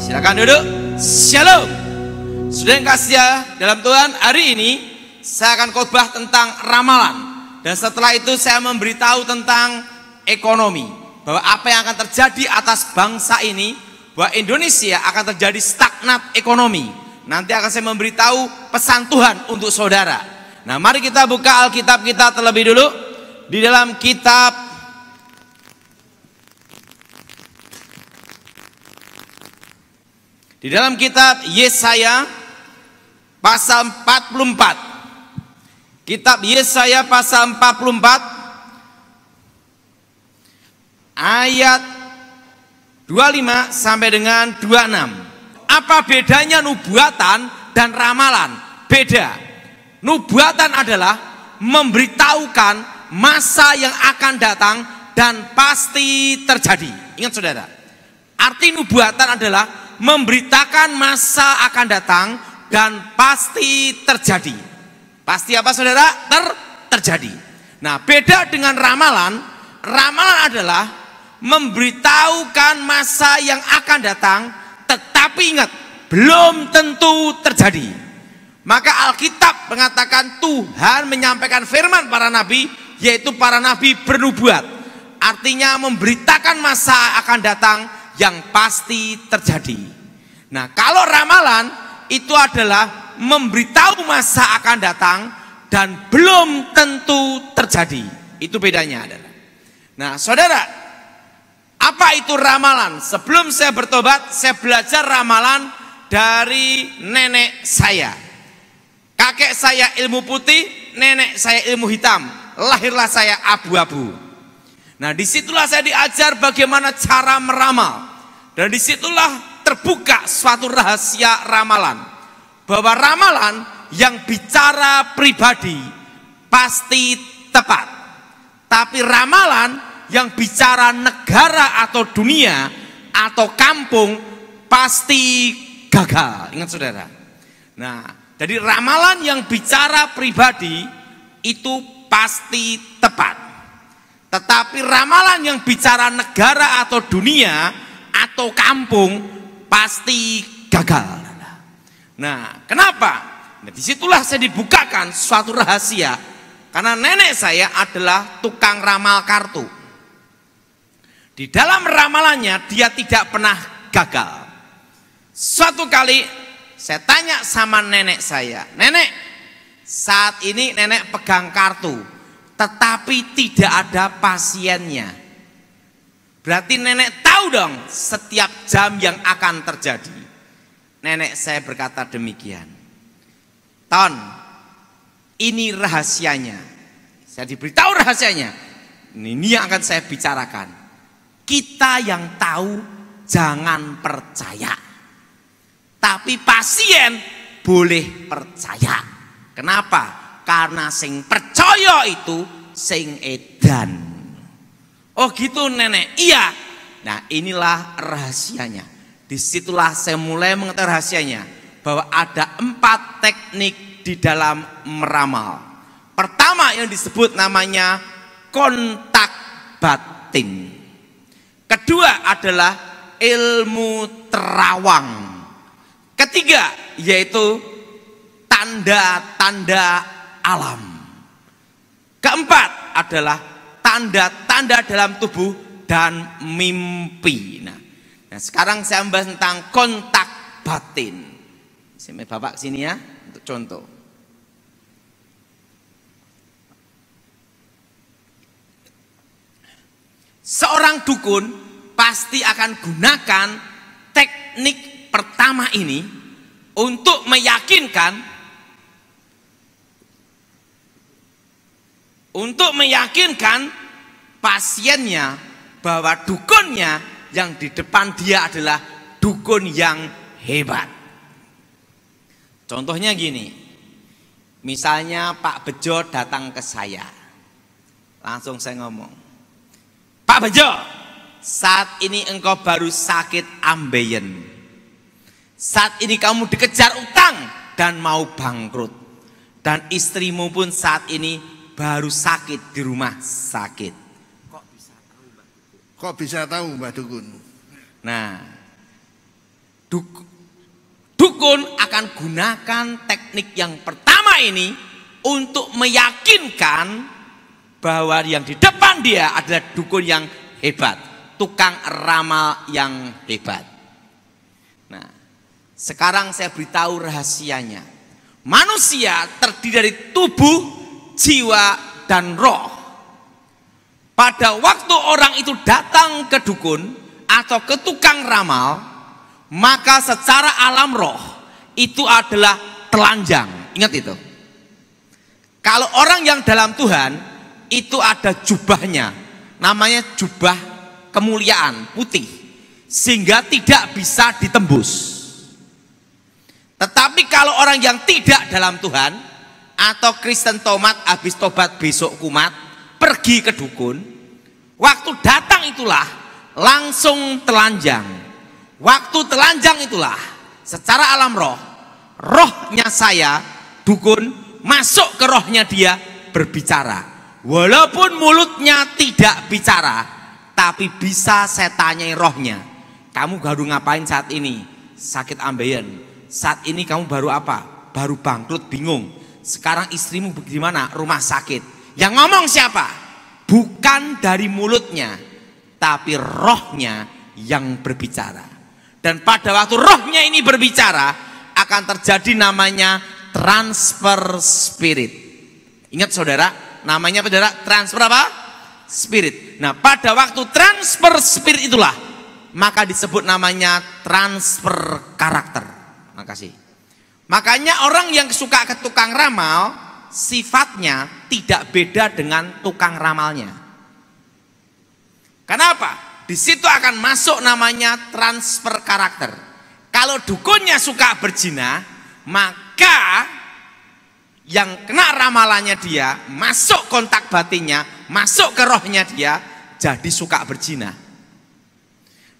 Silakan duduk. Shalom. Sudah yang kasih ya, dalam Tuhan, hari ini saya akan khotbah tentang ramalan. Dan setelah itu saya memberitahu tentang ekonomi. Bahwa apa yang akan terjadi atas bangsa ini, bahwa Indonesia akan terjadi stagnat ekonomi. Nanti akan saya memberitahu pesan Tuhan untuk saudara. Nah mari kita buka Alkitab kita terlebih dulu. Di dalam kitab Di dalam kitab Yesaya pasal 44. Kitab Yesaya pasal 44 ayat 25 sampai dengan 26. Apa bedanya nubuatan dan ramalan? Beda. Nubuatan adalah memberitahukan masa yang akan datang dan pasti terjadi. Ingat saudara. Arti nubuatan adalah memberitakan masa akan datang dan pasti terjadi. Pasti apa saudara? Ter terjadi. Nah beda dengan ramalan, ramalan adalah memberitahukan masa yang akan datang tetapi ingat belum tentu terjadi. Maka Alkitab mengatakan Tuhan menyampaikan firman para nabi yaitu para nabi bernubuat. Artinya memberitakan masa akan datang yang pasti terjadi. Nah, kalau ramalan itu adalah memberitahu masa akan datang dan belum tentu terjadi. Itu bedanya adalah. Nah, saudara, apa itu ramalan? Sebelum saya bertobat, saya belajar ramalan dari nenek saya. Kakek saya ilmu putih, nenek saya ilmu hitam. Lahirlah saya abu-abu. Nah, disitulah saya diajar bagaimana cara meramal. Dan disitulah terbuka suatu rahasia ramalan. Bahwa ramalan yang bicara pribadi pasti tepat. Tapi ramalan yang bicara negara atau dunia atau kampung pasti gagal. Ingat saudara. Nah, jadi ramalan yang bicara pribadi itu pasti tepat. Tetapi ramalan yang bicara negara atau dunia atau kampung pasti gagal. Nah, kenapa? Nah, disitulah saya dibukakan suatu rahasia. Karena nenek saya adalah tukang ramal kartu. Di dalam ramalannya dia tidak pernah gagal. Suatu kali saya tanya sama nenek saya, "Nenek, saat ini nenek pegang kartu, tetapi tidak ada pasiennya." Berarti nenek tahu dong setiap jam yang akan terjadi. Nenek saya berkata demikian. Ton, ini rahasianya. Saya diberitahu rahasianya. Ini yang akan saya bicarakan. Kita yang tahu jangan percaya. Tapi pasien boleh percaya. Kenapa? Karena sing percaya itu sing edan. Oh gitu nenek, iya. Nah inilah rahasianya. Disitulah saya mulai mengetahui rahasianya. Bahwa ada empat teknik di dalam meramal. Pertama yang disebut namanya kontak batin. Kedua adalah ilmu terawang. Ketiga yaitu tanda-tanda alam. Keempat adalah tanda anda dalam tubuh dan mimpi. Nah, nah sekarang saya membahas tentang kontak batin. Sini Bapak sini ya untuk contoh. Seorang dukun pasti akan gunakan teknik pertama ini untuk meyakinkan untuk meyakinkan pasiennya bahwa dukunnya yang di depan dia adalah dukun yang hebat. Contohnya gini, misalnya Pak Bejo datang ke saya, langsung saya ngomong, Pak Bejo, saat ini engkau baru sakit ambeien. Saat ini kamu dikejar utang dan mau bangkrut. Dan istrimu pun saat ini baru sakit di rumah sakit. Kok bisa tahu mbak Dukun? Nah, duk, Dukun akan gunakan teknik yang pertama ini untuk meyakinkan bahwa yang di depan dia adalah dukun yang hebat, tukang ramal yang hebat. Nah, sekarang saya beritahu rahasianya. Manusia terdiri dari tubuh, jiwa, dan roh. Pada waktu orang itu datang ke dukun atau ke tukang ramal, maka secara alam roh itu adalah telanjang. Ingat itu. Kalau orang yang dalam Tuhan itu ada jubahnya, namanya jubah kemuliaan putih, sehingga tidak bisa ditembus. Tetapi kalau orang yang tidak dalam Tuhan atau Kristen tomat habis tobat besok kumat, pergi ke dukun, waktu datang itulah langsung telanjang. Waktu telanjang itulah secara alam roh, rohnya saya dukun masuk ke rohnya dia berbicara. Walaupun mulutnya tidak bicara, tapi bisa saya tanyai rohnya. Kamu baru ngapain saat ini? Sakit ambeien. Saat ini kamu baru apa? Baru bangkrut, bingung. Sekarang istrimu bagaimana? Rumah sakit yang ngomong siapa? Bukan dari mulutnya, tapi rohnya yang berbicara. Dan pada waktu rohnya ini berbicara, akan terjadi namanya transfer spirit. Ingat saudara, namanya saudara transfer apa? Spirit. Nah pada waktu transfer spirit itulah, maka disebut namanya transfer karakter. Makasih. Makanya orang yang suka ke tukang ramal, sifatnya tidak beda dengan tukang ramalnya. Kenapa? Di situ akan masuk namanya transfer karakter. Kalau dukunnya suka berzina, maka yang kena ramalannya dia, masuk kontak batinnya, masuk ke rohnya dia, jadi suka berzina.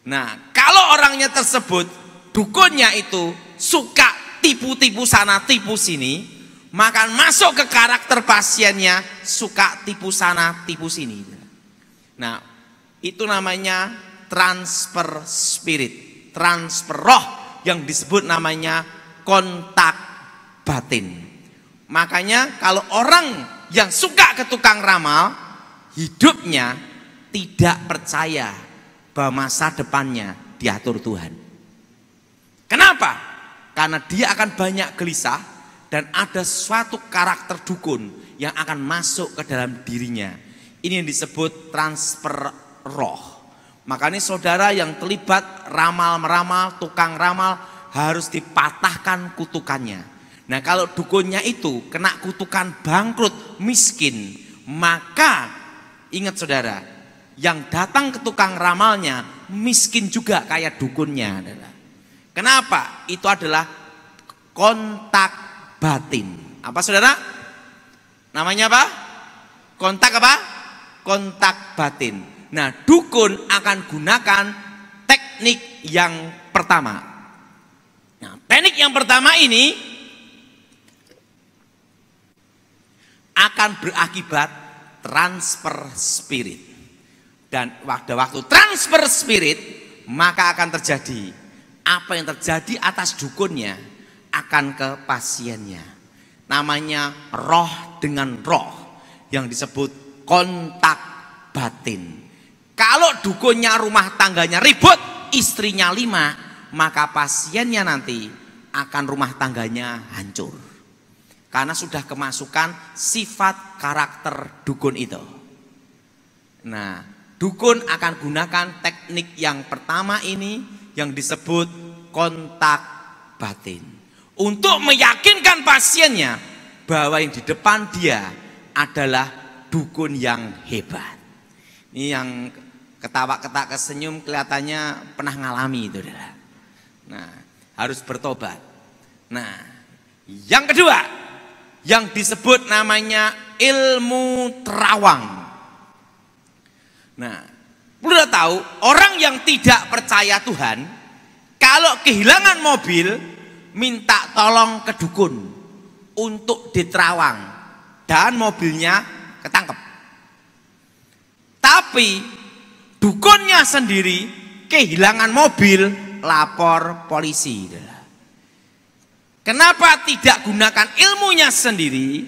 Nah, kalau orangnya tersebut, dukunnya itu suka tipu-tipu sana, tipu sini, maka masuk ke karakter pasiennya suka tipu sana, tipu sini. Nah, itu namanya transfer spirit, transfer roh yang disebut namanya kontak batin. Makanya kalau orang yang suka ke tukang ramal, hidupnya tidak percaya bahwa masa depannya diatur Tuhan. Kenapa? Karena dia akan banyak gelisah, dan ada suatu karakter dukun yang akan masuk ke dalam dirinya. Ini yang disebut transfer roh. Makanya saudara yang terlibat ramal-meramal, tukang ramal harus dipatahkan kutukannya. Nah kalau dukunnya itu kena kutukan bangkrut, miskin, maka ingat saudara, yang datang ke tukang ramalnya miskin juga kayak dukunnya. Kenapa? Itu adalah kontak batin. Apa saudara? Namanya apa? Kontak apa? Kontak batin. Nah dukun akan gunakan teknik yang pertama. Nah teknik yang pertama ini akan berakibat transfer spirit. Dan pada waktu transfer spirit, maka akan terjadi apa yang terjadi atas dukunnya akan ke pasiennya. Namanya roh dengan roh yang disebut kontak batin. Kalau dukunnya rumah tangganya ribut, istrinya lima, maka pasiennya nanti akan rumah tangganya hancur. Karena sudah kemasukan sifat karakter dukun itu. Nah, dukun akan gunakan teknik yang pertama ini yang disebut kontak batin untuk meyakinkan pasiennya bahwa yang di depan dia adalah dukun yang hebat. Ini yang ketawa ketak kesenyum kelihatannya pernah ngalami itu, adalah. Nah, harus bertobat. Nah, yang kedua yang disebut namanya ilmu terawang. Nah, perlu tahu orang yang tidak percaya Tuhan kalau kehilangan mobil minta tolong ke dukun untuk diterawang dan mobilnya ketangkep. Tapi dukunnya sendiri kehilangan mobil lapor polisi. Kenapa tidak gunakan ilmunya sendiri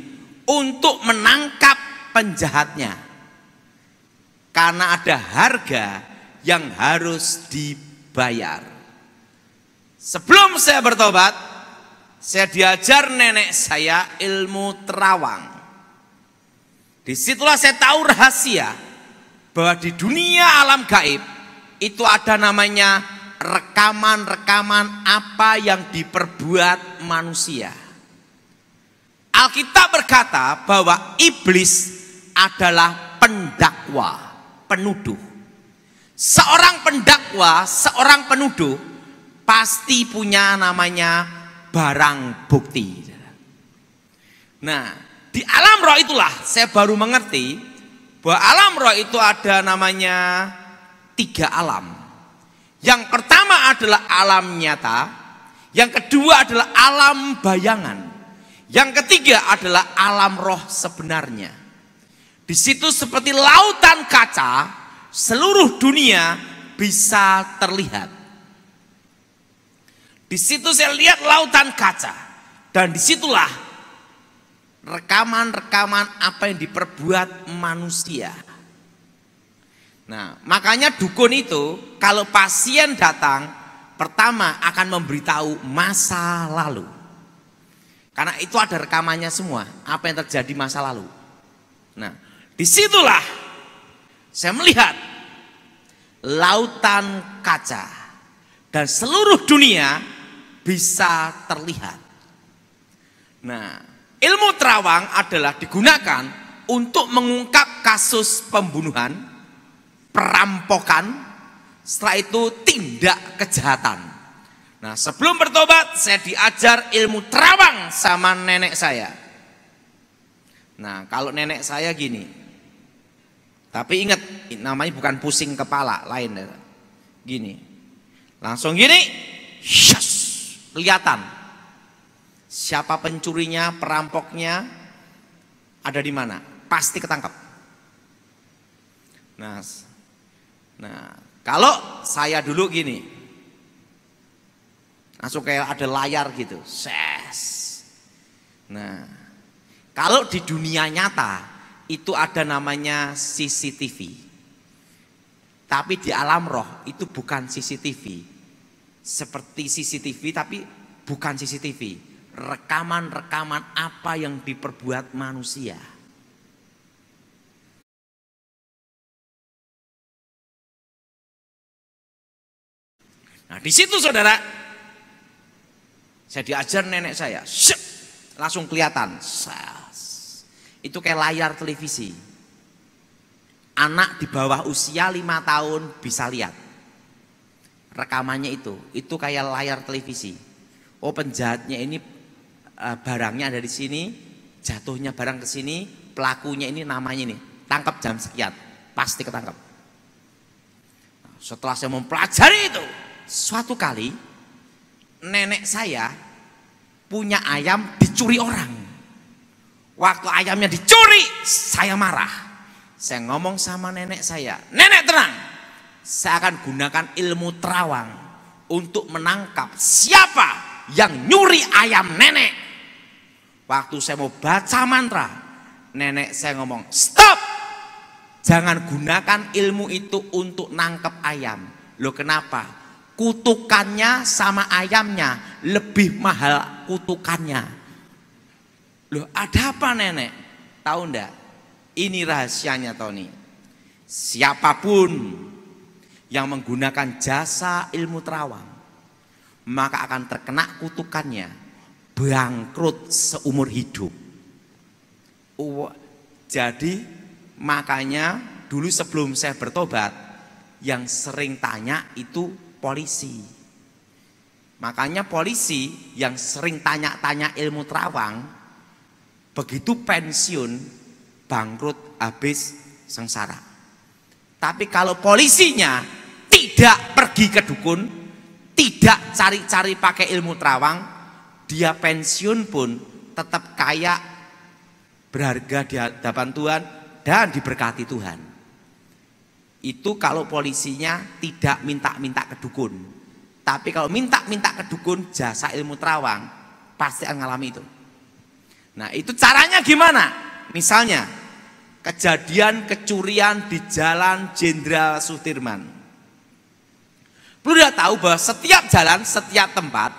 untuk menangkap penjahatnya? Karena ada harga yang harus dibayar. Sebelum saya bertobat, saya diajar nenek saya ilmu terawang. Disitulah saya tahu rahasia bahwa di dunia alam gaib itu ada namanya rekaman-rekaman apa yang diperbuat manusia. Alkitab berkata bahwa iblis adalah pendakwa, penuduh. Seorang pendakwa, seorang penuduh pasti punya namanya barang bukti. Nah, di alam roh itulah saya baru mengerti bahwa alam roh itu ada namanya tiga alam. Yang pertama adalah alam nyata, yang kedua adalah alam bayangan, yang ketiga adalah alam roh sebenarnya. Di situ seperti lautan kaca, seluruh dunia bisa terlihat. Di situ saya lihat lautan kaca. Dan disitulah rekaman-rekaman apa yang diperbuat manusia. Nah, makanya dukun itu kalau pasien datang, pertama akan memberitahu masa lalu. Karena itu ada rekamannya semua, apa yang terjadi masa lalu. Nah, disitulah saya melihat lautan kaca dan seluruh dunia bisa terlihat. Nah, ilmu terawang adalah digunakan untuk mengungkap kasus pembunuhan, perampokan, setelah itu tindak kejahatan. Nah, sebelum bertobat saya diajar ilmu terawang sama nenek saya. Nah, kalau nenek saya gini. Tapi ingat, namanya bukan pusing kepala, lain. Ya. Gini. Langsung gini. Yes kelihatan siapa pencurinya, perampoknya ada di mana, pasti ketangkap. Nah, nah kalau saya dulu gini, langsung kayak ada layar gitu, ses. Nah, kalau di dunia nyata itu ada namanya CCTV. Tapi di alam roh itu bukan CCTV, seperti CCTV tapi bukan CCTV. Rekaman-rekaman apa yang diperbuat manusia. Nah di situ saudara, saya diajar nenek saya, Syuk! langsung kelihatan. Sas. Itu kayak layar televisi. Anak di bawah usia lima tahun bisa lihat rekamannya itu, itu kayak layar televisi. Oh penjahatnya ini eh, barangnya ada di sini, jatuhnya barang ke sini, pelakunya ini namanya ini tangkap jam sekian, pasti ketangkap. Nah, setelah saya mempelajari itu, suatu kali nenek saya punya ayam dicuri orang. Waktu ayamnya dicuri, saya marah. Saya ngomong sama nenek saya, nenek tenang, saya akan gunakan ilmu terawang untuk menangkap siapa yang nyuri ayam nenek. Waktu saya mau baca mantra, nenek saya ngomong, "Stop! Jangan gunakan ilmu itu untuk nangkep ayam." Loh kenapa? Kutukannya sama ayamnya lebih mahal kutukannya. Loh, ada apa nenek? Tahu ndak? Ini rahasianya Tony. Siapapun yang menggunakan jasa ilmu terawang, maka akan terkena kutukannya bangkrut seumur hidup. Jadi makanya dulu sebelum saya bertobat, yang sering tanya itu polisi. Makanya polisi yang sering tanya-tanya ilmu terawang, begitu pensiun bangkrut habis sengsara. Tapi kalau polisinya tidak pergi ke dukun, tidak cari-cari pakai ilmu terawang, dia pensiun pun tetap kaya, berharga di hadapan Tuhan, dan diberkati Tuhan. Itu kalau polisinya tidak minta-minta ke dukun. Tapi kalau minta-minta ke dukun jasa ilmu terawang, pasti akan ngalami itu. Nah itu caranya gimana? Misalnya, kejadian kecurian di Jalan Jenderal Sudirman. Perlu dia tahu bahwa setiap jalan, setiap tempat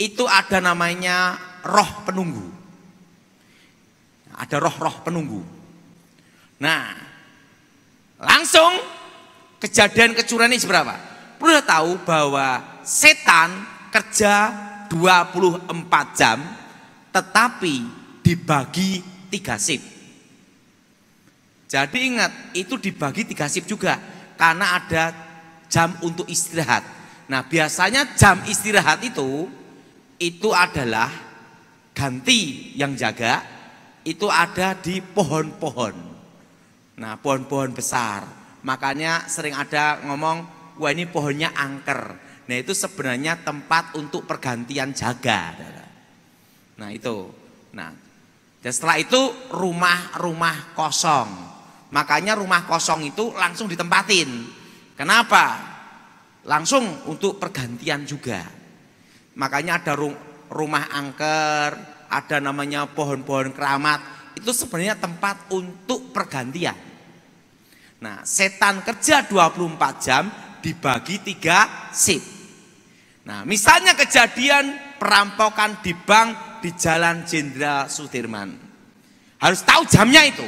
itu ada namanya roh penunggu. Ada roh-roh penunggu. Nah, langsung kejadian kecurangan ini seberapa? Perlu dia tahu bahwa setan kerja 24 jam tetapi dibagi tiga sip. Jadi ingat, itu dibagi tiga sip juga karena ada jam untuk istirahat. Nah, biasanya jam istirahat itu itu adalah ganti yang jaga itu ada di pohon-pohon. Nah, pohon-pohon besar. Makanya sering ada ngomong, "Wah, ini pohonnya angker." Nah, itu sebenarnya tempat untuk pergantian jaga. Nah, itu. Nah, dan setelah itu rumah-rumah kosong. Makanya rumah kosong itu langsung ditempatin Kenapa? Langsung untuk pergantian juga. Makanya ada rumah angker, ada namanya pohon-pohon keramat. Itu sebenarnya tempat untuk pergantian. Nah, setan kerja 24 jam dibagi tiga shift. Nah, misalnya kejadian perampokan di bank di Jalan Jenderal Sudirman. Harus tahu jamnya itu,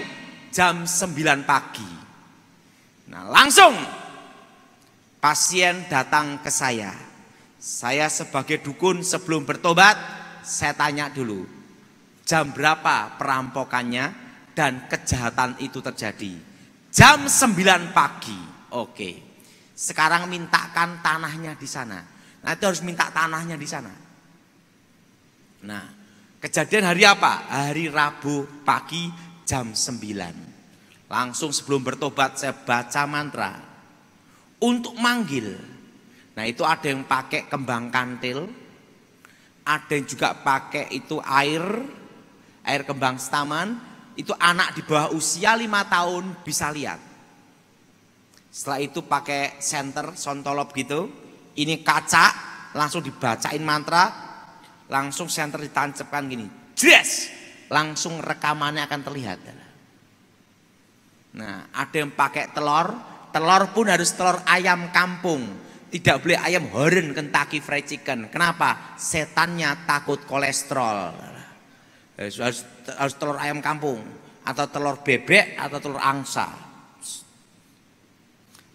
jam 9 pagi. Nah, langsung Pasien datang ke saya. Saya sebagai dukun sebelum bertobat, saya tanya dulu. Jam berapa perampokannya dan kejahatan itu terjadi? Jam 9 pagi. Oke. Sekarang mintakan tanahnya di sana. Nah itu harus minta tanahnya di sana. Nah, kejadian hari apa? Hari Rabu pagi jam 9. Langsung sebelum bertobat saya baca mantra untuk manggil. Nah itu ada yang pakai kembang kantil, ada yang juga pakai itu air, air kembang setaman, itu anak di bawah usia lima tahun bisa lihat. Setelah itu pakai senter, sontolop gitu, ini kaca, langsung dibacain mantra, langsung senter ditancapkan gini, yes, langsung rekamannya akan terlihat. Nah, ada yang pakai telur, Telur pun harus telur ayam kampung. Tidak boleh ayam Horen Kentucky Fried Chicken. Kenapa? Setannya takut kolesterol. Harus, harus telur ayam kampung. Atau telur bebek atau telur angsa.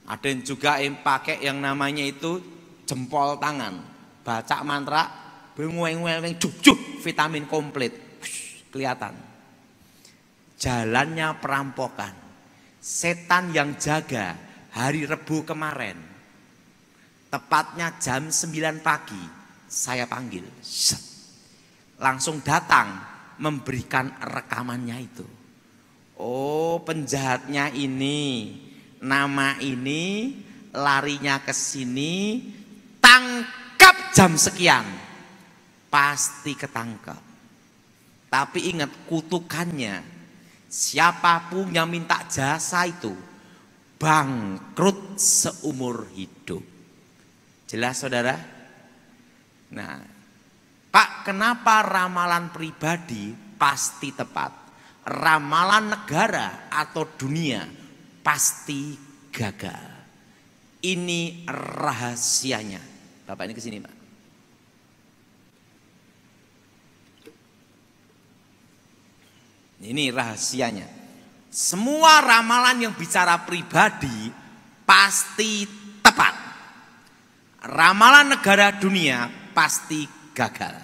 Ada yang juga yang pakai yang namanya itu jempol tangan. Baca mantra. Bengueng-ngueng, cuk-cuk, vitamin komplit. Kelihatan. Jalannya perampokan. Setan yang jaga hari Rebu kemarin, tepatnya jam 9 pagi, saya panggil. Set. Langsung datang memberikan rekamannya itu. Oh penjahatnya ini, nama ini, larinya ke sini, tangkap jam sekian. Pasti ketangkap. Tapi ingat kutukannya, siapapun yang minta jasa itu, bangkrut seumur hidup. Jelas saudara? Nah, Pak kenapa ramalan pribadi pasti tepat? Ramalan negara atau dunia pasti gagal. Ini rahasianya. Bapak ini ke sini, Pak. Ini rahasianya. Semua ramalan yang bicara pribadi pasti tepat. Ramalan negara dunia pasti gagal.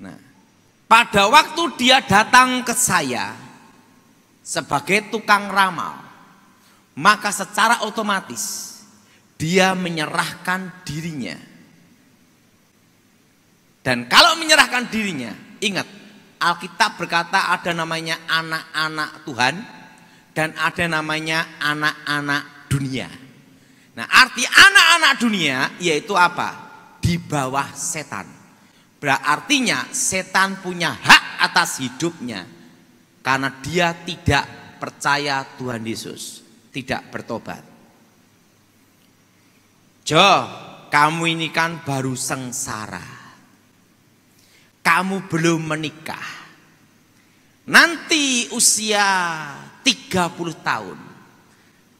Nah, pada waktu dia datang ke saya sebagai tukang ramal, maka secara otomatis dia menyerahkan dirinya. Dan kalau menyerahkan dirinya, ingat Alkitab berkata ada namanya anak-anak Tuhan dan ada namanya anak-anak dunia. Nah, arti anak-anak dunia yaitu apa? Di bawah setan. Berartinya setan punya hak atas hidupnya karena dia tidak percaya Tuhan Yesus, tidak bertobat. Jo, kamu ini kan baru sengsara kamu belum menikah. Nanti usia 30 tahun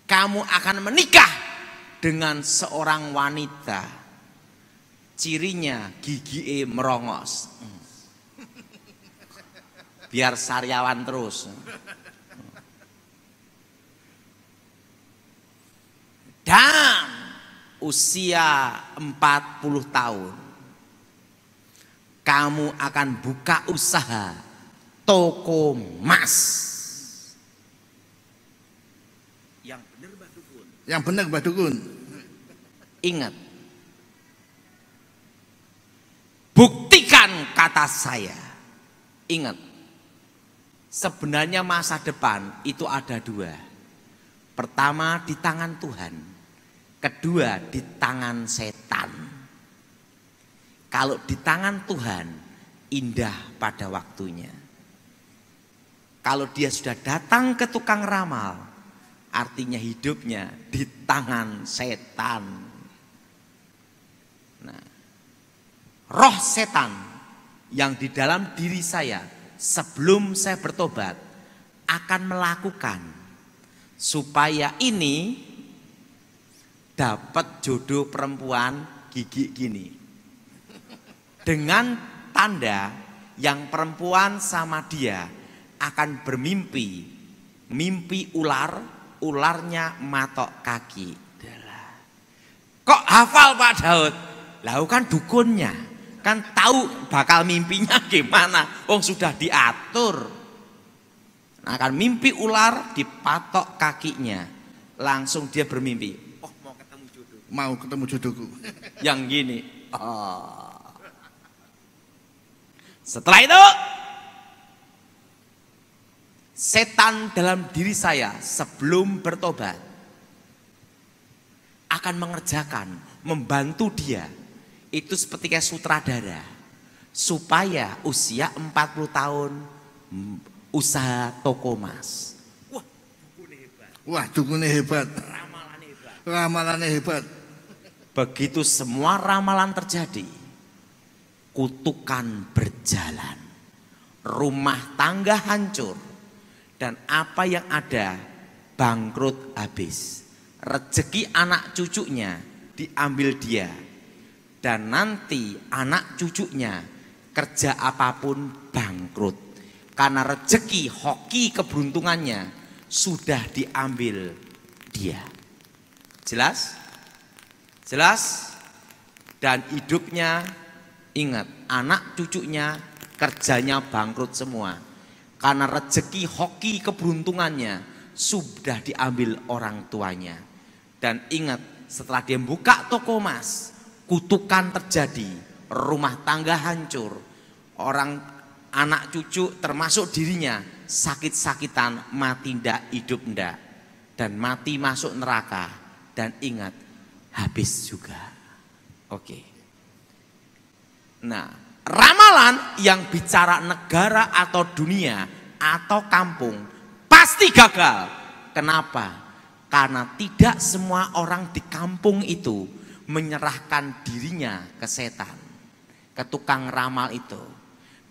kamu akan menikah dengan seorang wanita. Cirinya gigi e merongos. Biar sariawan terus. Dan usia 40 tahun kamu akan buka usaha toko emas. Yang benar Badukun. Yang benar Badukun. Ingat. Buktikan kata saya. Ingat. Sebenarnya masa depan itu ada dua. Pertama di tangan Tuhan. Kedua di tangan setan. Kalau di tangan Tuhan indah pada waktunya. Kalau dia sudah datang ke tukang ramal, artinya hidupnya di tangan setan. Nah, roh setan yang di dalam diri saya sebelum saya bertobat akan melakukan supaya ini dapat jodoh perempuan gigi gini dengan tanda yang perempuan sama dia akan bermimpi mimpi ular ularnya matok kaki kok hafal Pak Daud lalu kan dukunnya kan tahu bakal mimpinya gimana wong oh, sudah diatur nah, akan mimpi ular dipatok kakinya langsung dia bermimpi oh mau ketemu jodoh mau ketemu jodohku yang gini oh setelah itu setan dalam diri saya sebelum bertobat akan mengerjakan, membantu dia. Itu seperti kayak sutradara. Supaya usia 40 tahun mm, usaha toko emas. Wah, dukunnya hebat. Wah, dukunnya hebat. Ramalannya hebat. Ramalannya hebat. Begitu semua ramalan terjadi, kutukan berjalan, rumah tangga hancur, dan apa yang ada bangkrut habis. Rezeki anak cucunya diambil dia, dan nanti anak cucunya kerja apapun bangkrut karena rezeki, hoki keberuntungannya sudah diambil dia. Jelas? Jelas? Dan hidupnya Ingat, anak cucunya kerjanya bangkrut semua. Karena rezeki hoki keberuntungannya sudah diambil orang tuanya. Dan ingat, setelah dia buka toko emas, kutukan terjadi, rumah tangga hancur, orang anak cucu termasuk dirinya sakit-sakitan, mati ndak, hidup ndak. Dan mati masuk neraka. Dan ingat, habis juga. Oke. Okay. Nah, ramalan yang bicara negara atau dunia atau kampung pasti gagal. Kenapa? Karena tidak semua orang di kampung itu menyerahkan dirinya ke setan, ke tukang ramal itu.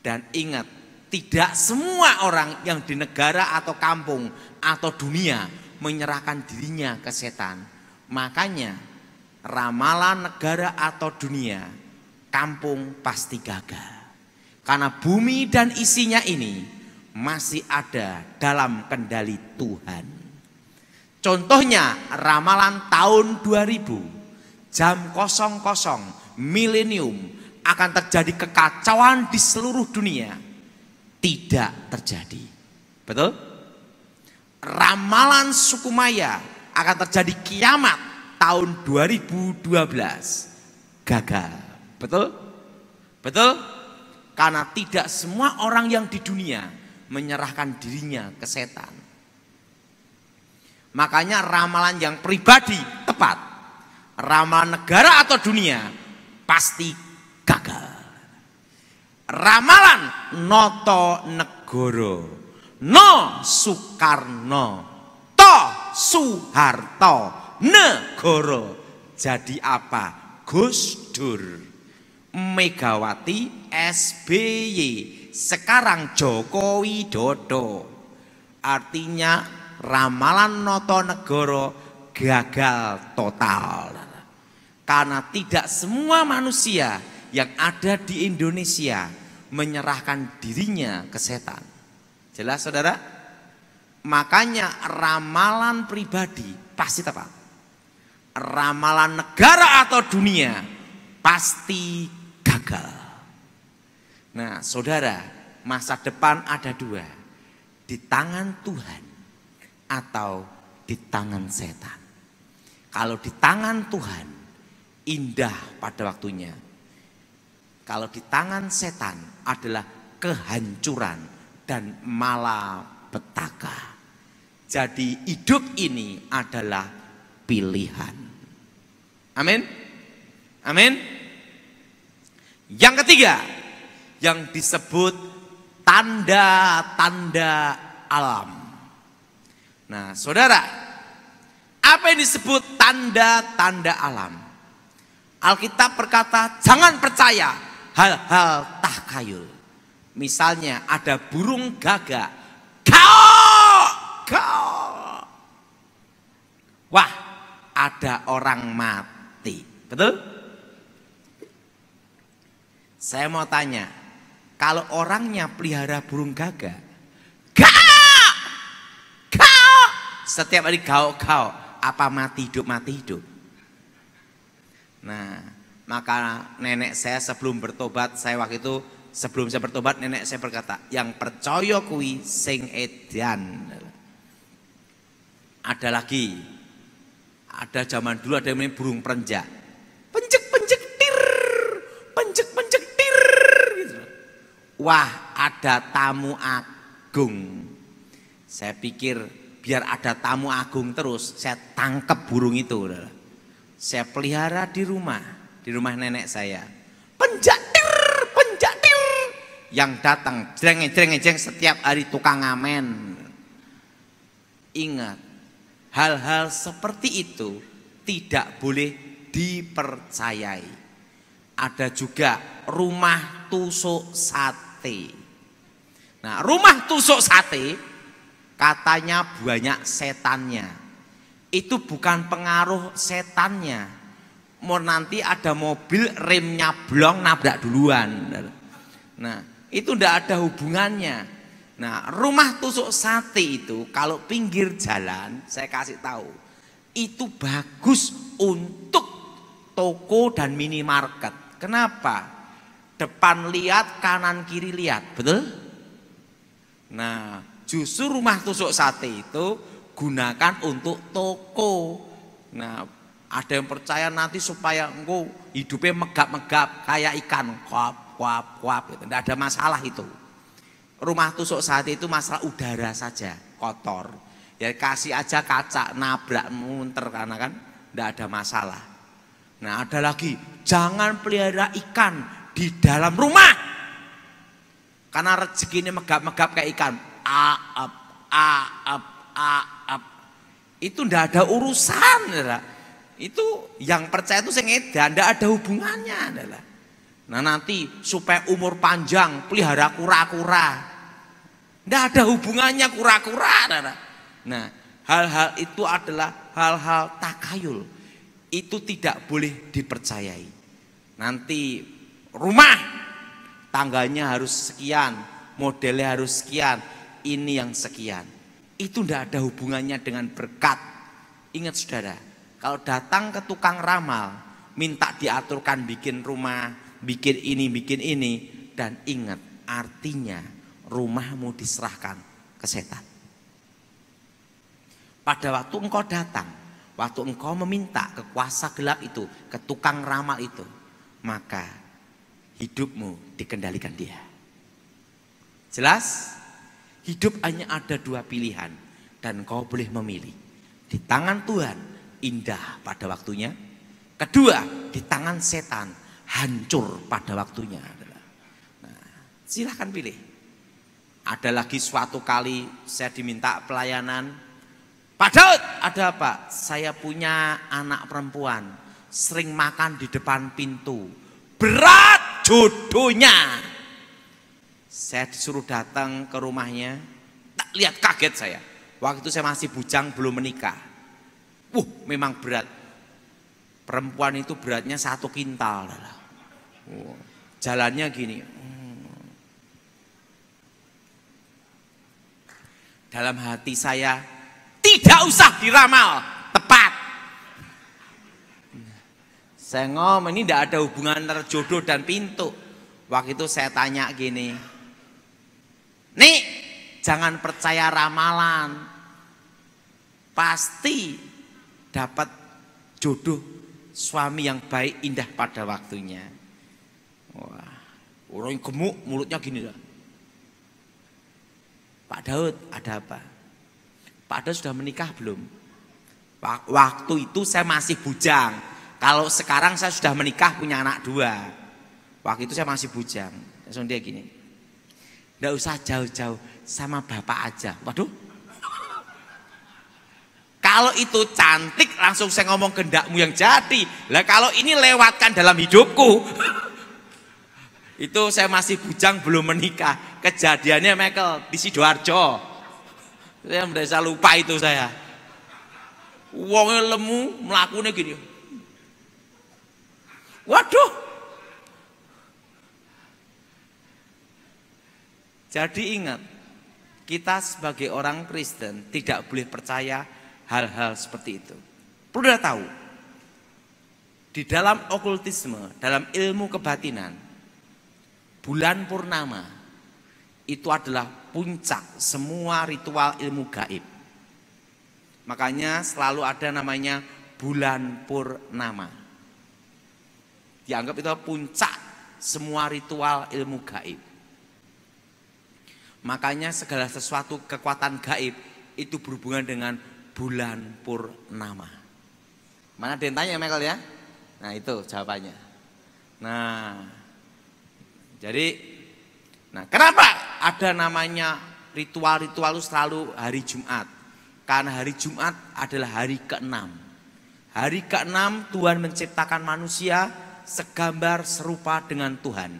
Dan ingat, tidak semua orang yang di negara atau kampung atau dunia menyerahkan dirinya ke setan. Makanya ramalan negara atau dunia kampung pasti gagal. Karena bumi dan isinya ini masih ada dalam kendali Tuhan. Contohnya ramalan tahun 2000 jam 00 milenium akan terjadi kekacauan di seluruh dunia. Tidak terjadi. Betul? Ramalan suku Maya akan terjadi kiamat tahun 2012. Gagal. Betul? Betul? Karena tidak semua orang yang di dunia menyerahkan dirinya ke setan. Makanya ramalan yang pribadi tepat. Ramalan negara atau dunia pasti gagal. Ramalan noto negoro. No Soekarno. To Soeharto. Negoro. Jadi apa? Gus Dur. Megawati SBY sekarang Joko Widodo artinya ramalan noto negoro gagal total karena tidak semua manusia yang ada di Indonesia menyerahkan dirinya ke setan jelas saudara makanya ramalan pribadi pasti tepat ramalan negara atau dunia pasti gagal. Nah saudara, masa depan ada dua. Di tangan Tuhan atau di tangan setan. Kalau di tangan Tuhan, indah pada waktunya. Kalau di tangan setan adalah kehancuran dan malapetaka. Jadi hidup ini adalah pilihan. Amin. Amin. Yang ketiga, yang disebut tanda-tanda alam. Nah, saudara, apa yang disebut tanda-tanda alam? Alkitab berkata, jangan percaya hal-hal takhayul. Misalnya ada burung gagak, kau, kau. Wah, ada orang mati, betul? Saya mau tanya, kalau orangnya pelihara burung gagak, gaok, gaok, setiap hari gaok-gaok, apa mati hidup mati hidup? Nah, maka nenek saya sebelum bertobat, saya waktu itu sebelum saya bertobat nenek saya berkata, yang percaya kui sing edian. Ada lagi, ada zaman dulu ada yang burung perenjak. Penjek Wah ada tamu agung. Saya pikir biar ada tamu agung terus saya tangkap burung itu. Saya pelihara di rumah, di rumah nenek saya. Penjatir, penjatir yang datang jreng jreng jreng setiap hari tukang ngamen. Ingat, hal-hal seperti itu tidak boleh dipercayai. Ada juga rumah tusuk satu sate. Nah, rumah tusuk sate katanya banyak setannya. Itu bukan pengaruh setannya. Mau nanti ada mobil remnya blong nabrak duluan. Nah, itu ndak ada hubungannya. Nah, rumah tusuk sate itu kalau pinggir jalan, saya kasih tahu, itu bagus untuk toko dan minimarket. Kenapa? Depan lihat, kanan kiri lihat, betul? Nah, justru rumah tusuk sate itu gunakan untuk toko. Nah, ada yang percaya nanti supaya engkau hidupnya megap-megap kayak ikan, kuap, kuap, kuap, gitu. Tidak ada masalah itu. Rumah tusuk sate itu masalah udara saja, kotor. Ya kasih aja kaca, nabrak, munter karena kan tidak ada masalah. Nah ada lagi, jangan pelihara ikan di dalam rumah. Karena rezeki ini megap-megap kayak ikan. Aap, aap, aap. Itu ndak ada urusan. Adalah. Ya itu yang percaya itu saya edan, ndak ada hubungannya. Adalah. Ya nah nanti supaya umur panjang pelihara kura-kura. Ndak ada hubungannya kura-kura. Ya nah hal-hal itu adalah hal-hal takayul. Itu tidak boleh dipercayai. Nanti rumah tangganya harus sekian, modelnya harus sekian, ini yang sekian. Itu tidak ada hubungannya dengan berkat. Ingat saudara, kalau datang ke tukang ramal, minta diaturkan bikin rumah, bikin ini, bikin ini, dan ingat artinya rumahmu diserahkan ke setan. Pada waktu engkau datang, waktu engkau meminta ke kuasa gelap itu, ke tukang ramal itu, maka hidupmu dikendalikan dia. Jelas? Hidup hanya ada dua pilihan dan kau boleh memilih. Di tangan Tuhan indah pada waktunya. Kedua, di tangan setan hancur pada waktunya. Nah, silahkan pilih. Ada lagi suatu kali saya diminta pelayanan. Pak Daud, ada apa? Saya punya anak perempuan. Sering makan di depan pintu. Berat jodohnya. Saya disuruh datang ke rumahnya, tak lihat kaget saya. Waktu itu saya masih bujang belum menikah. Uh, memang berat. Perempuan itu beratnya satu kintal. Wow. Jalannya gini. Hmm. Dalam hati saya tidak usah diramal Saya ngomong ini tidak ada hubungan antara jodoh dan pintu. Waktu itu saya tanya gini, Nih, jangan percaya ramalan. Pasti dapat jodoh suami yang baik indah pada waktunya. Wah, orang gemuk mulutnya gini lah. Pak Daud, ada apa? Pak Daud sudah menikah belum? Waktu itu saya masih bujang kalau sekarang saya sudah menikah punya anak dua. Waktu itu saya masih bujang. Langsung dia gini. Tidak usah jauh-jauh sama bapak aja. Waduh. Kalau itu cantik langsung saya ngomong kendakmu yang jati. Lah kalau ini lewatkan dalam hidupku. itu saya masih bujang belum menikah. Kejadiannya Michael di Sidoarjo. Saya lupa itu saya. Wongnya lemu melakunya gini Waduh. Jadi ingat, kita sebagai orang Kristen tidak boleh percaya hal-hal seperti itu. Perlu tahu, di dalam okultisme, dalam ilmu kebatinan, bulan purnama itu adalah puncak semua ritual ilmu gaib. Makanya selalu ada namanya bulan purnama. Dianggap itu puncak semua ritual ilmu gaib. Makanya segala sesuatu kekuatan gaib itu berhubungan dengan bulan purnama. Mana ada yang tanya Michael ya? Nah itu jawabannya. Nah, jadi, nah kenapa ada namanya ritual-ritual selalu hari Jumat? Karena hari Jumat adalah hari keenam. Hari keenam Tuhan menciptakan manusia segambar serupa dengan Tuhan.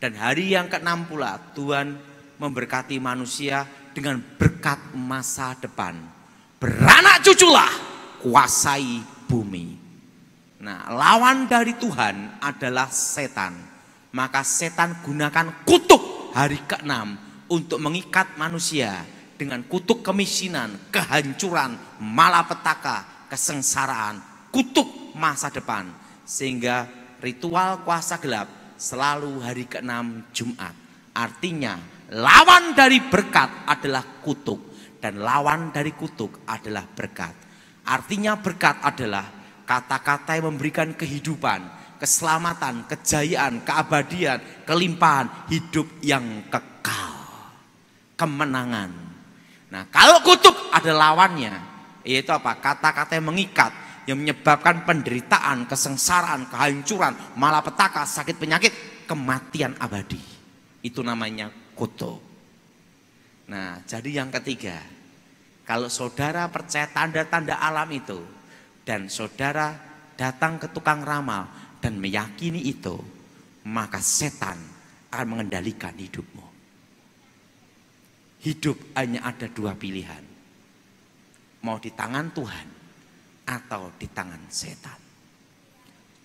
Dan hari yang ke-6 pula Tuhan memberkati manusia dengan berkat masa depan. Beranak cuculah, kuasai bumi. Nah, lawan dari Tuhan adalah setan. Maka setan gunakan kutuk hari ke-6 untuk mengikat manusia dengan kutuk kemiskinan, kehancuran, malapetaka, kesengsaraan, kutuk masa depan sehingga ritual kuasa gelap selalu hari ke-6 Jumat. Artinya lawan dari berkat adalah kutuk dan lawan dari kutuk adalah berkat. Artinya berkat adalah kata-kata yang memberikan kehidupan, keselamatan, kejayaan, keabadian, kelimpahan, hidup yang kekal. Kemenangan. Nah, kalau kutuk ada lawannya, yaitu apa? Kata-kata yang mengikat, yang menyebabkan penderitaan, kesengsaraan, kehancuran, malapetaka, sakit penyakit, kematian abadi. Itu namanya koto. Nah, jadi yang ketiga, kalau saudara percaya tanda-tanda alam itu dan saudara datang ke tukang ramal dan meyakini itu, maka setan akan mengendalikan hidupmu. Hidup hanya ada dua pilihan. Mau di tangan Tuhan atau di tangan setan.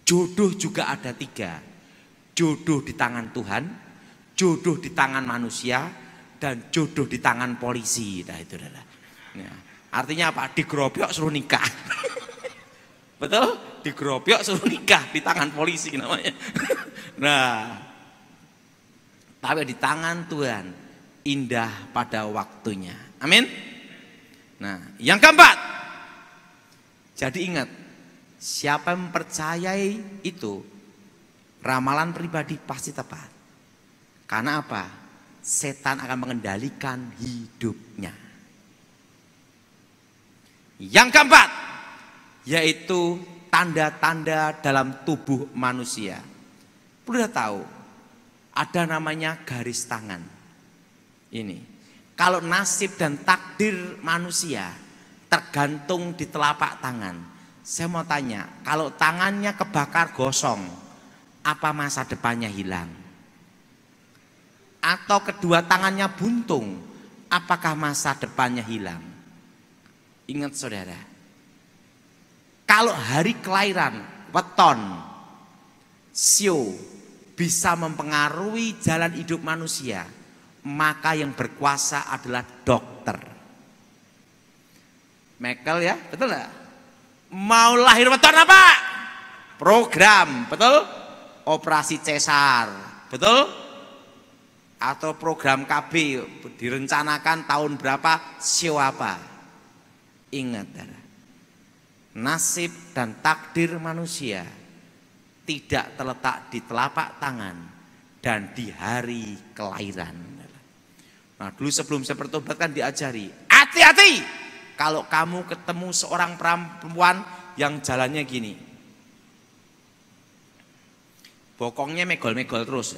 Jodoh juga ada tiga. Jodoh di tangan Tuhan, jodoh di tangan manusia, dan jodoh di tangan polisi. Nah itu adalah. Ya. Artinya apa? Digrobyok suruh nikah. Betul? Digrobyok suruh nikah di tangan polisi namanya. nah, tapi di tangan Tuhan indah pada waktunya. Amin. Nah, yang keempat, jadi ingat, siapa yang mempercayai itu, ramalan pribadi pasti tepat. Karena apa? Setan akan mengendalikan hidupnya. Yang keempat, yaitu tanda-tanda dalam tubuh manusia. Perlu tahu, ada namanya garis tangan. Ini, kalau nasib dan takdir manusia tergantung di telapak tangan. Saya mau tanya, kalau tangannya kebakar gosong, apa masa depannya hilang? Atau kedua tangannya buntung, apakah masa depannya hilang? Ingat saudara, kalau hari kelahiran, weton, sio, bisa mempengaruhi jalan hidup manusia, maka yang berkuasa adalah dokter. Mekel ya, betul nggak? Mau lahir weton apa? Program, betul? Operasi cesar, betul? Atau program KB direncanakan tahun berapa, siapa? Ingat, darah. nasib dan takdir manusia tidak terletak di telapak tangan dan di hari kelahiran. Nah, dulu sebelum saya bertobat kan diajari, hati-hati kalau kamu ketemu seorang perempuan yang jalannya gini. Bokongnya megol-megol terus.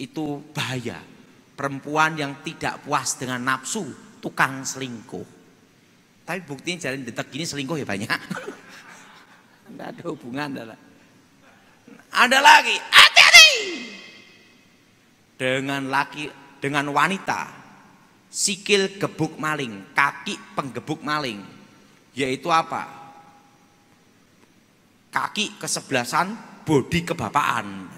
Itu bahaya. Perempuan yang tidak puas dengan nafsu, tukang selingkuh. Tapi buktinya jalan detak gini selingkuh ya banyak. Tidak ada hubungan. Ada, ada lagi, hati-hati. Dengan laki, dengan wanita sikil gebuk maling, kaki penggebuk maling. Yaitu apa? Kaki kesebelasan, bodi kebapaan,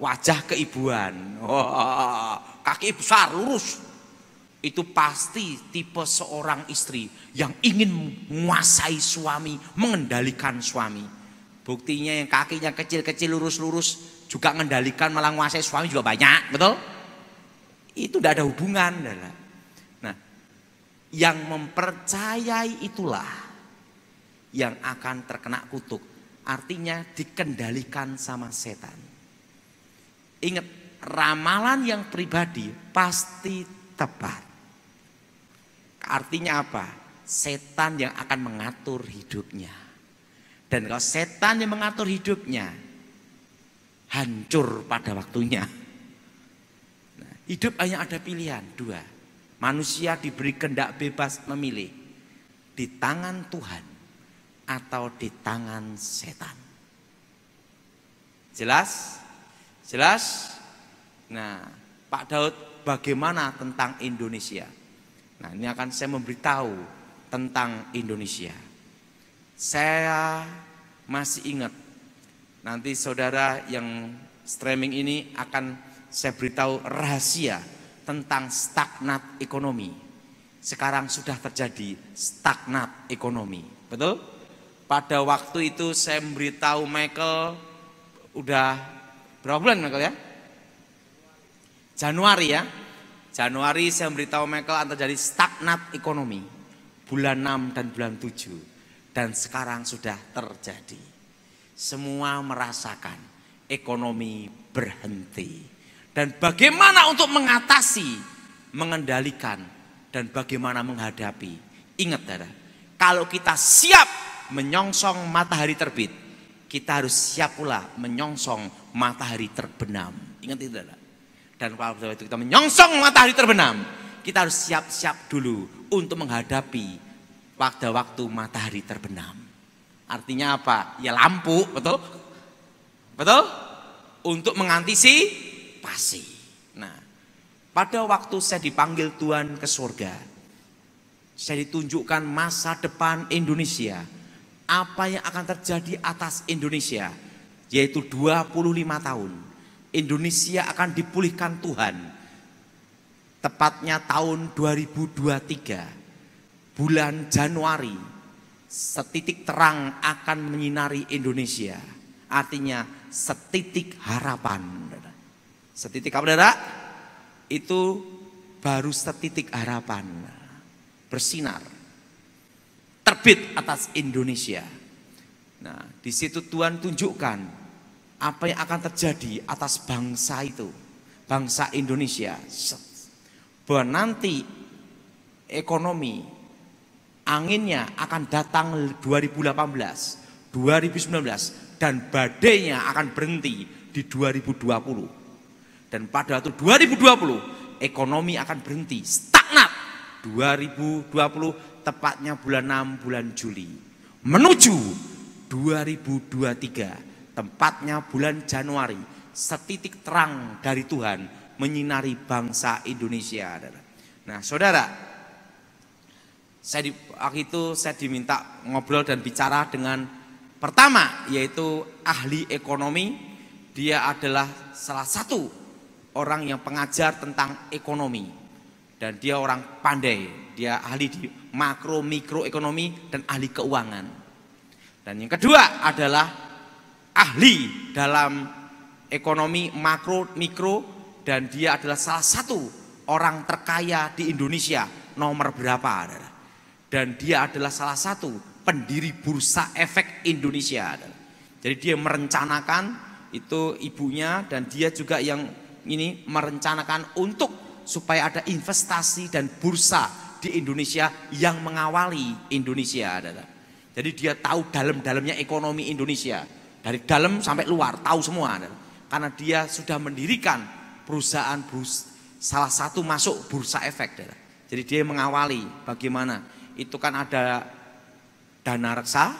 wajah keibuan. Oh, kaki besar, lurus. Itu pasti tipe seorang istri yang ingin menguasai suami, mengendalikan suami. Buktinya yang kakinya kecil-kecil lurus-lurus juga mengendalikan malah menguasai suami juga banyak, betul? Itu tidak ada hubungan. Yang mempercayai itulah yang akan terkena kutuk. Artinya dikendalikan sama setan. Ingat, ramalan yang pribadi pasti tepat. Artinya apa? Setan yang akan mengatur hidupnya. Dan kalau setan yang mengatur hidupnya, hancur pada waktunya. Nah, hidup hanya ada pilihan, dua. Manusia diberi kehendak bebas memilih di tangan Tuhan atau di tangan setan. Jelas? Jelas? Nah, Pak Daud bagaimana tentang Indonesia? Nah, ini akan saya memberitahu tentang Indonesia. Saya masih ingat nanti saudara yang streaming ini akan saya beritahu rahasia tentang stagnat ekonomi. Sekarang sudah terjadi stagnat ekonomi. Betul? Pada waktu itu saya memberitahu Michael udah berapa bulan Michael ya? Januari ya. Januari saya memberitahu Michael akan terjadi stagnat ekonomi. Bulan 6 dan bulan 7. Dan sekarang sudah terjadi. Semua merasakan ekonomi berhenti dan bagaimana untuk mengatasi, mengendalikan, dan bagaimana menghadapi. Ingat, Dara, kalau kita siap menyongsong matahari terbit, kita harus siap pula menyongsong matahari terbenam. Ingat itu, Dara. Dan kalau kita menyongsong matahari terbenam, kita harus siap-siap dulu untuk menghadapi waktu waktu matahari terbenam. Artinya apa? Ya lampu, betul? Betul? Untuk mengantisipasi pasti. Nah, pada waktu saya dipanggil Tuhan ke surga, saya ditunjukkan masa depan Indonesia. Apa yang akan terjadi atas Indonesia, yaitu 25 tahun. Indonesia akan dipulihkan Tuhan. Tepatnya tahun 2023, bulan Januari, setitik terang akan menyinari Indonesia. Artinya setitik harapan. Setitik apa darah? Itu baru setitik harapan. Bersinar. Terbit atas Indonesia. Nah, di situ Tuhan tunjukkan apa yang akan terjadi atas bangsa itu, bangsa Indonesia. Bahwa nanti ekonomi anginnya akan datang 2018, 2019 dan badainya akan berhenti di 2020. Dan pada waktu 2020 ekonomi akan berhenti, stagnat. 2020 tepatnya bulan 6 bulan Juli. Menuju 2023 tempatnya bulan Januari. Setitik terang dari Tuhan menyinari bangsa Indonesia. Nah, Saudara, saya di, waktu itu saya diminta ngobrol dan bicara dengan pertama yaitu ahli ekonomi. Dia adalah salah satu orang yang pengajar tentang ekonomi dan dia orang pandai, dia ahli di makro mikro ekonomi dan ahli keuangan. Dan yang kedua adalah ahli dalam ekonomi makro mikro dan dia adalah salah satu orang terkaya di Indonesia nomor berapa dan dia adalah salah satu pendiri bursa efek Indonesia jadi dia merencanakan itu ibunya dan dia juga yang ini merencanakan untuk supaya ada investasi dan bursa di Indonesia yang mengawali Indonesia. Jadi dia tahu dalam-dalamnya ekonomi Indonesia dari dalam sampai luar tahu semua karena dia sudah mendirikan perusahaan bursa, salah satu masuk bursa efek jadi dia mengawali bagaimana itu kan ada dana reksa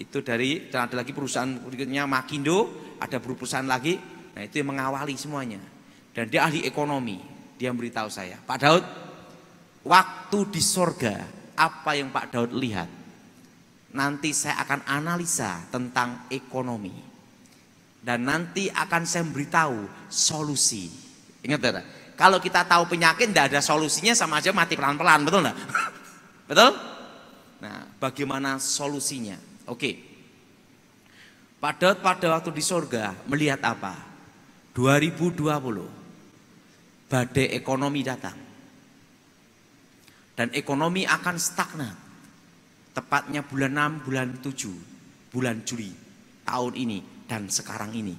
itu dari dan ada lagi perusahaan berikutnya Makindo ada perusahaan lagi Nah itu yang mengawali semuanya. Dan dia ahli ekonomi. Dia memberitahu saya, Pak Daud, waktu di sorga, apa yang Pak Daud lihat? Nanti saya akan analisa tentang ekonomi. Dan nanti akan saya memberitahu solusi. Ingat tidak? Ya, Kalau kita tahu penyakit, tidak ada solusinya sama aja mati pelan-pelan, betul tidak? betul? Nah, bagaimana solusinya? Oke. Pak Daud pada waktu di sorga melihat apa? 2020 badai ekonomi datang. Dan ekonomi akan stagnan. Tepatnya bulan 6, bulan 7, bulan Juli tahun ini dan sekarang ini.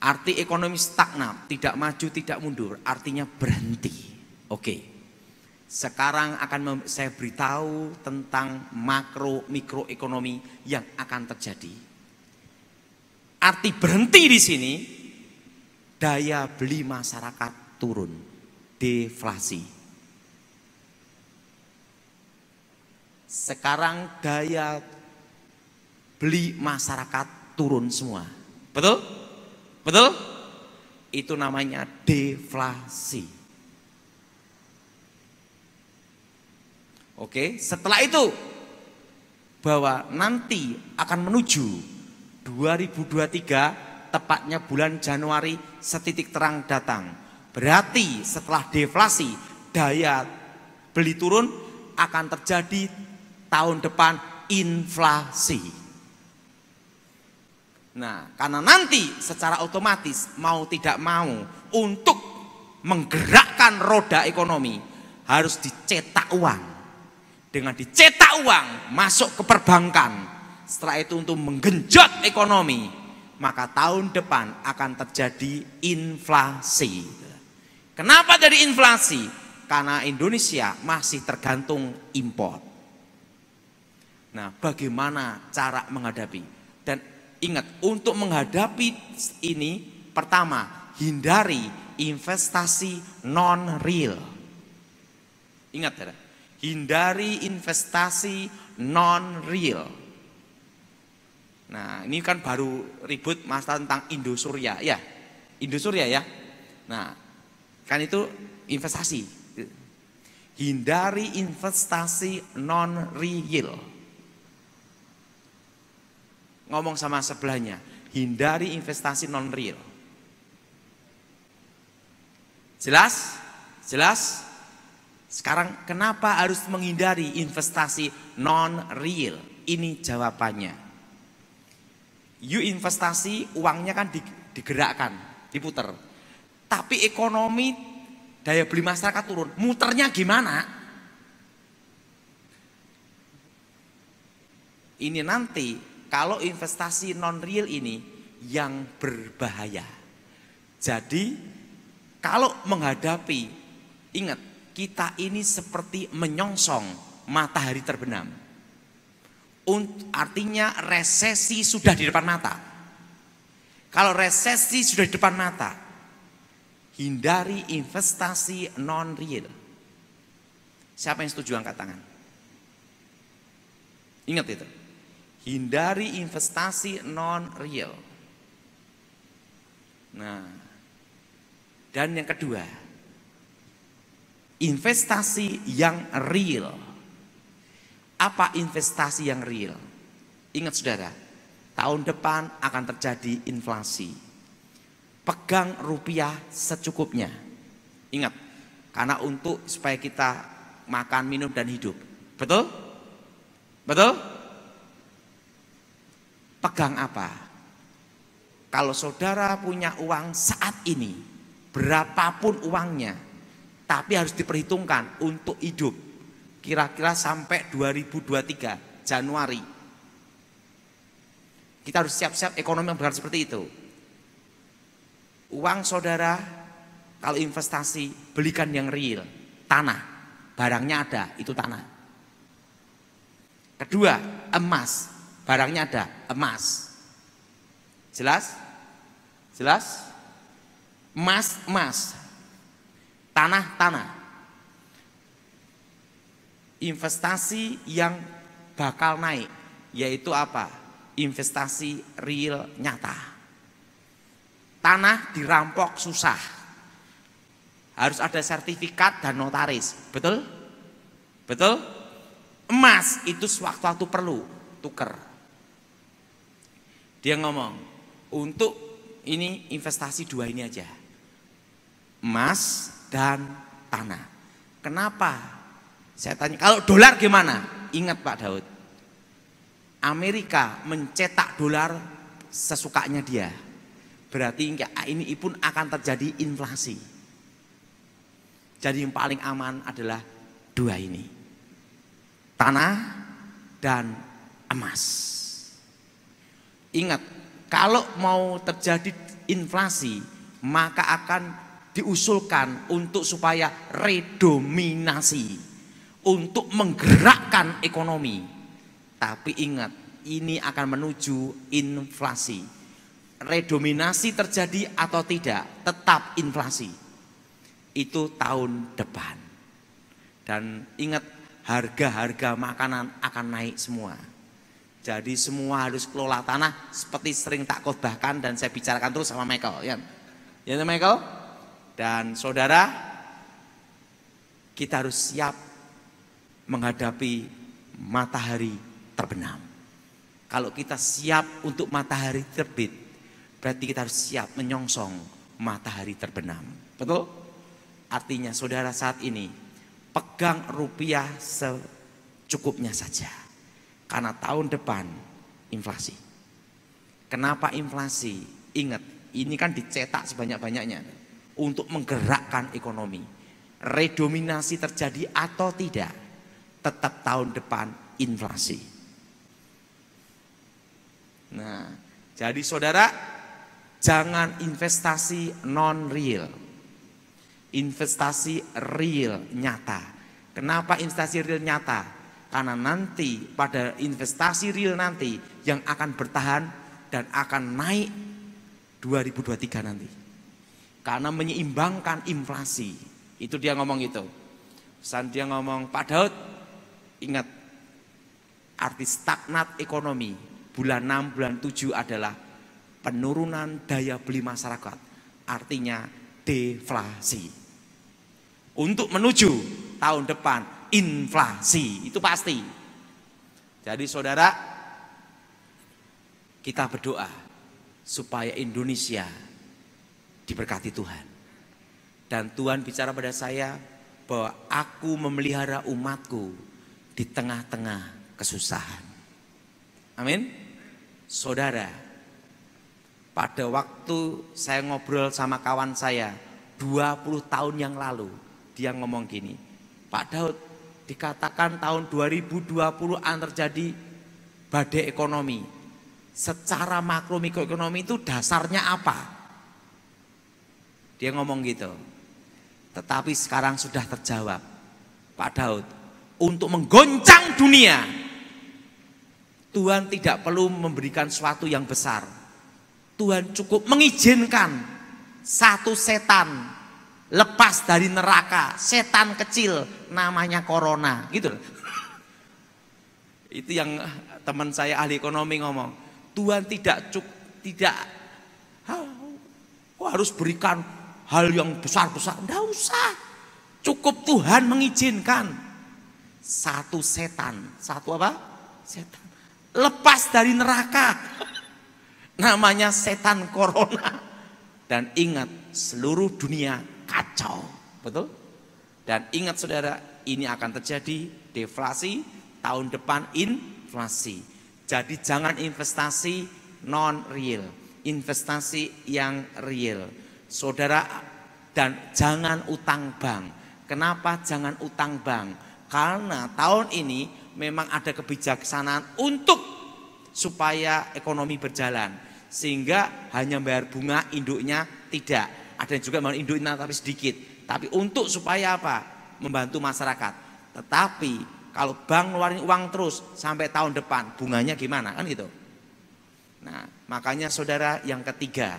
Arti ekonomi stagnan, tidak maju, tidak mundur, artinya berhenti. Oke. Sekarang akan saya beritahu tentang makro mikroekonomi yang akan terjadi Arti berhenti di sini daya beli masyarakat turun, deflasi. Sekarang daya beli masyarakat turun semua. Betul? Betul? Itu namanya deflasi. Oke, setelah itu bahwa nanti akan menuju 2023 tepatnya bulan Januari setitik terang datang. Berarti setelah deflasi daya beli turun akan terjadi tahun depan inflasi. Nah, karena nanti secara otomatis mau tidak mau untuk menggerakkan roda ekonomi harus dicetak uang. Dengan dicetak uang masuk ke perbankan, setelah itu untuk menggenjot ekonomi, maka tahun depan akan terjadi inflasi. Kenapa jadi inflasi? Karena Indonesia masih tergantung impor. Nah, bagaimana cara menghadapi? Dan ingat, untuk menghadapi ini, pertama, hindari investasi non real. Ingat, ya, hindari investasi non real. Nah, ini kan baru ribut masalah tentang Surya ya. Surya ya. Nah, kan itu investasi. Hindari investasi non real. Ngomong sama sebelahnya, hindari investasi non real. Jelas? Jelas? Sekarang kenapa harus menghindari investasi non real? Ini jawabannya. You investasi, uangnya kan digerakkan, diputer. Tapi ekonomi daya beli masyarakat turun. Muternya gimana? Ini nanti kalau investasi non real ini yang berbahaya. Jadi kalau menghadapi ingat kita ini seperti menyongsong matahari terbenam. Artinya resesi sudah di depan mata. Kalau resesi sudah di depan mata, hindari investasi non real. Siapa yang setuju angkat tangan? Ingat itu. Hindari investasi non real. Nah, dan yang kedua, investasi yang real. Apa investasi yang real? Ingat saudara, tahun depan akan terjadi inflasi. Pegang rupiah secukupnya. Ingat, karena untuk supaya kita makan, minum, dan hidup. Betul? Betul? Pegang apa? Kalau saudara punya uang saat ini, berapapun uangnya, tapi harus diperhitungkan untuk hidup kira-kira sampai 2023 Januari. Kita harus siap-siap ekonomi yang benar seperti itu. Uang saudara kalau investasi belikan yang real, tanah, barangnya ada, itu tanah. Kedua, emas, barangnya ada, emas. Jelas? Jelas? Emas, emas. Tanah, tanah investasi yang bakal naik, yaitu apa? Investasi real nyata. Tanah dirampok susah. Harus ada sertifikat dan notaris, betul? Betul? Emas itu sewaktu-waktu perlu tuker. Dia ngomong, untuk ini investasi dua ini aja. Emas dan tanah. Kenapa? Saya tanya, kalau dolar gimana? Ingat Pak Daud, Amerika mencetak dolar sesukanya dia. Berarti ini pun akan terjadi inflasi. Jadi yang paling aman adalah dua ini. Tanah dan emas. Ingat, kalau mau terjadi inflasi, maka akan diusulkan untuk supaya redominasi untuk menggerakkan ekonomi. Tapi ingat, ini akan menuju inflasi. Redominasi terjadi atau tidak, tetap inflasi. Itu tahun depan. Dan ingat, harga-harga makanan akan naik semua. Jadi semua harus kelola tanah seperti sering tak bahkan dan saya bicarakan terus sama Michael. Ya, ya Michael. Dan saudara, kita harus siap menghadapi matahari terbenam. Kalau kita siap untuk matahari terbit, berarti kita harus siap menyongsong matahari terbenam. Betul? Artinya saudara saat ini pegang rupiah secukupnya saja. Karena tahun depan inflasi. Kenapa inflasi? Ingat, ini kan dicetak sebanyak-banyaknya untuk menggerakkan ekonomi. Redominasi terjadi atau tidak? tetap tahun depan inflasi. Nah, jadi saudara jangan investasi non real. Investasi real nyata. Kenapa investasi real nyata? Karena nanti pada investasi real nanti yang akan bertahan dan akan naik 2023 nanti. Karena menyeimbangkan inflasi. Itu dia ngomong itu. Pesan dia ngomong, Pak Daud, Ingat, arti stagnat ekonomi bulan 6, bulan 7 adalah penurunan daya beli masyarakat. Artinya deflasi. Untuk menuju tahun depan inflasi, itu pasti. Jadi saudara, kita berdoa supaya Indonesia diberkati Tuhan. Dan Tuhan bicara pada saya bahwa aku memelihara umatku di tengah-tengah kesusahan. Amin. Saudara, pada waktu saya ngobrol sama kawan saya 20 tahun yang lalu, dia ngomong gini, Pak Daud, dikatakan tahun 2020 akan terjadi badai ekonomi. Secara makro mikroekonomi itu dasarnya apa? Dia ngomong gitu. Tetapi sekarang sudah terjawab. Pak Daud, untuk menggoncang dunia. Tuhan tidak perlu memberikan sesuatu yang besar. Tuhan cukup mengizinkan satu setan lepas dari neraka, setan kecil namanya corona, gitu Itu yang teman saya ahli ekonomi ngomong. Tuhan tidak cuk, tidak kok harus berikan hal yang besar-besar. Enggak usah. Cukup Tuhan mengizinkan. Satu setan. Satu apa? Setan. Lepas dari neraka. Namanya setan corona. Dan ingat seluruh dunia kacau. Betul? Dan ingat saudara ini akan terjadi deflasi tahun depan inflasi. Jadi jangan investasi non real, investasi yang real. Saudara dan jangan utang bank. Kenapa jangan utang bank? Karena tahun ini memang ada kebijaksanaan untuk supaya ekonomi berjalan. Sehingga hanya bayar bunga induknya tidak. Ada yang juga mau induknya tapi sedikit. Tapi untuk supaya apa? Membantu masyarakat. Tetapi kalau bank ngeluarin uang terus sampai tahun depan bunganya gimana kan gitu nah makanya saudara yang ketiga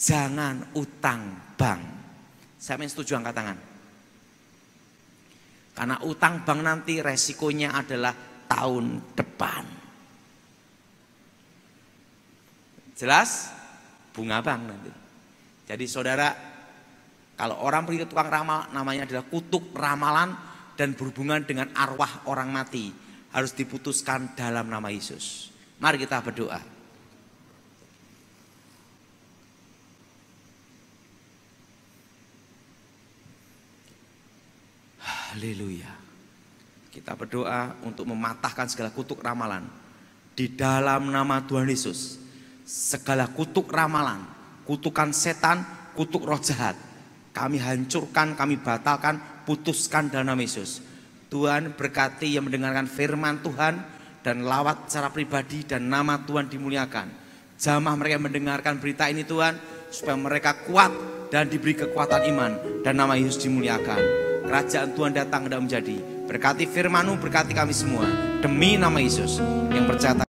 jangan utang bank saya ingin setuju angkat tangan karena utang bank nanti resikonya adalah tahun depan. Jelas? Bunga bank nanti. Jadi saudara, kalau orang pergi ke tukang ramal namanya adalah kutuk ramalan dan berhubungan dengan arwah orang mati. Harus diputuskan dalam nama Yesus. Mari kita berdoa. Haleluya. Kita berdoa untuk mematahkan segala kutuk ramalan. Di dalam nama Tuhan Yesus. Segala kutuk ramalan, kutukan setan, kutuk roh jahat. Kami hancurkan, kami batalkan, putuskan dalam nama Yesus. Tuhan berkati yang mendengarkan firman Tuhan dan lawat secara pribadi dan nama Tuhan dimuliakan. Jamah mereka yang mendengarkan berita ini Tuhan supaya mereka kuat dan diberi kekuatan iman dan nama Yesus dimuliakan kerajaan Tuhan datang dan menjadi. Berkati firmanmu, berkati kami semua. Demi nama Yesus yang percaya